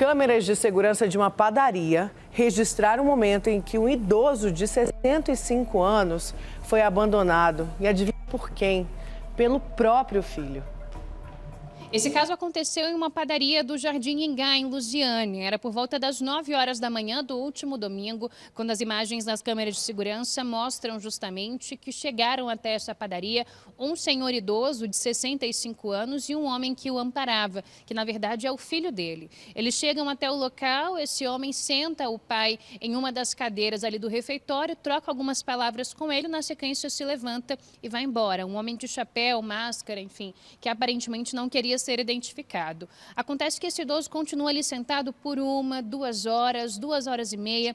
Câmeras de segurança de uma padaria registraram o momento em que um idoso de 65 anos foi abandonado. E adivinha por quem? Pelo próprio filho. Esse caso aconteceu em uma padaria do Jardim Ingá, em Lusiane. Era por volta das 9 horas da manhã do último domingo, quando as imagens das câmeras de segurança mostram justamente que chegaram até essa padaria um senhor idoso de 65 anos e um homem que o amparava, que na verdade é o filho dele. Eles chegam até o local, esse homem senta o pai em uma das cadeiras ali do refeitório, troca algumas palavras com ele, na sequência se levanta e vai embora. Um homem de chapéu, máscara, enfim, que aparentemente não queria ser identificado. Acontece que esse idoso continua ali sentado por uma, duas horas, duas horas e meia,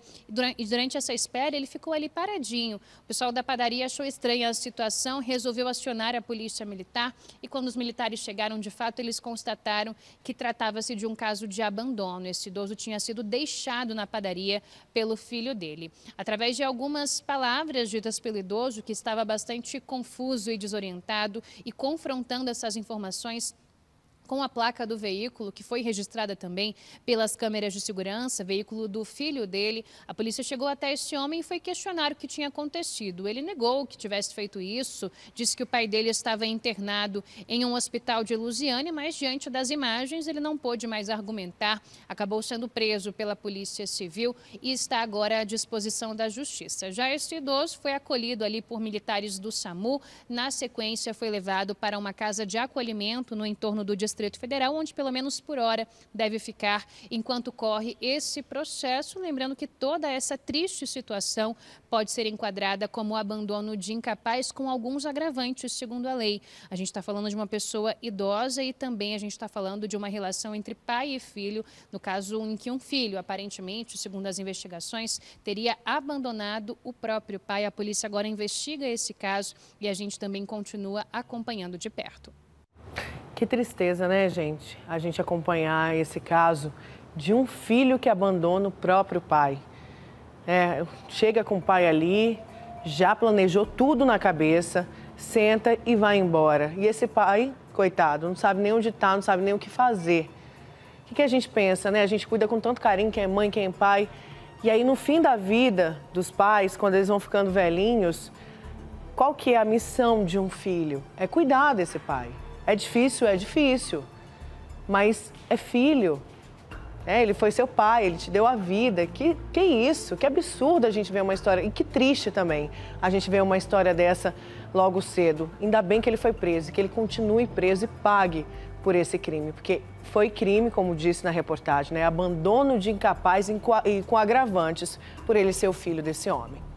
e durante essa espera ele ficou ali paradinho. O pessoal da padaria achou estranha a situação, resolveu acionar a polícia militar, e quando os militares chegaram de fato, eles constataram que tratava-se de um caso de abandono. Esse idoso tinha sido deixado na padaria pelo filho dele. Através de algumas palavras ditas pelo idoso, que estava bastante confuso e desorientado, e confrontando essas informações, com a placa do veículo, que foi registrada também pelas câmeras de segurança, veículo do filho dele. A polícia chegou até este homem e foi questionar o que tinha acontecido. Ele negou que tivesse feito isso, disse que o pai dele estava internado em um hospital de Lusiane, mas diante das imagens ele não pôde mais argumentar, acabou sendo preso pela Polícia Civil e está agora à disposição da Justiça. Já este idoso foi acolhido ali por militares do SAMU, na sequência foi levado para uma casa de acolhimento no entorno do distrito Distrito Federal, onde pelo menos por hora deve ficar enquanto corre esse processo. Lembrando que toda essa triste situação pode ser enquadrada como abandono de incapaz com alguns agravantes, segundo a lei. A gente está falando de uma pessoa idosa e também a gente está falando de uma relação entre pai e filho, no caso em que um filho, aparentemente, segundo as investigações, teria abandonado o próprio pai. A polícia agora investiga esse caso e a gente também continua acompanhando de perto. Que tristeza, né, gente? A gente acompanhar esse caso de um filho que abandona o próprio pai. É, chega com o pai ali, já planejou tudo na cabeça, senta e vai embora. E esse pai, coitado, não sabe nem onde está, não sabe nem o que fazer. O que, que a gente pensa, né? A gente cuida com tanto carinho quem é mãe, quem é pai. E aí, no fim da vida dos pais, quando eles vão ficando velhinhos, qual que é a missão de um filho? É cuidar desse pai. É difícil, é difícil. Mas é filho. É, ele foi seu pai, ele te deu a vida. Que, que isso? Que absurdo a gente ver uma história. E que triste também a gente ver uma história dessa logo cedo. Ainda bem que ele foi preso, que ele continue preso e pague por esse crime, porque foi crime, como disse na reportagem, né? abandono de incapaz e com agravantes por ele ser o filho desse homem.